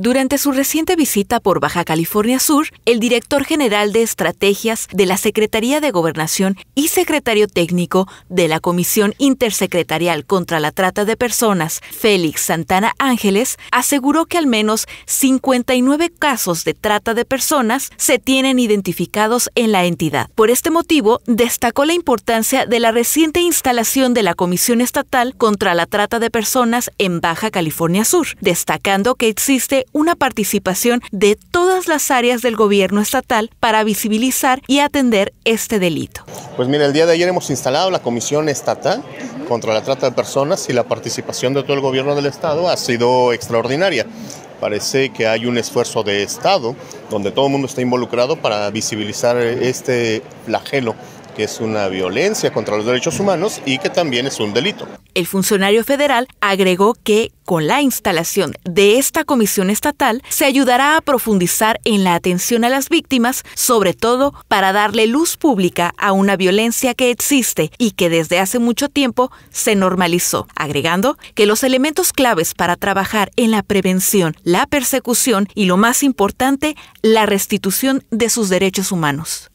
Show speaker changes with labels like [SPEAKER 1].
[SPEAKER 1] Durante su reciente visita por Baja California Sur, el director general de Estrategias de la Secretaría de Gobernación y secretario técnico de la Comisión Intersecretarial contra la Trata de Personas, Félix Santana Ángeles, aseguró que al menos 59 casos de trata de personas se tienen identificados en la entidad. Por este motivo, destacó la importancia de la reciente instalación de la Comisión Estatal contra la Trata de Personas en Baja California Sur, destacando que existe una participación de todas las áreas del gobierno estatal para
[SPEAKER 2] visibilizar y atender este delito. Pues mira, el día de ayer hemos instalado la Comisión Estatal contra la Trata de Personas y la participación de todo el gobierno del Estado ha sido extraordinaria parece que hay un esfuerzo de Estado donde todo el mundo está involucrado para visibilizar este flagelo que es una violencia contra los derechos humanos y que también es un delito.
[SPEAKER 1] El funcionario federal agregó que con la instalación de esta comisión estatal se ayudará a profundizar en la atención a las víctimas, sobre todo para darle luz pública a una violencia que existe y que desde hace mucho tiempo se normalizó, agregando que los elementos claves para trabajar en la prevención, la persecución y lo más importante, la restitución de sus derechos humanos.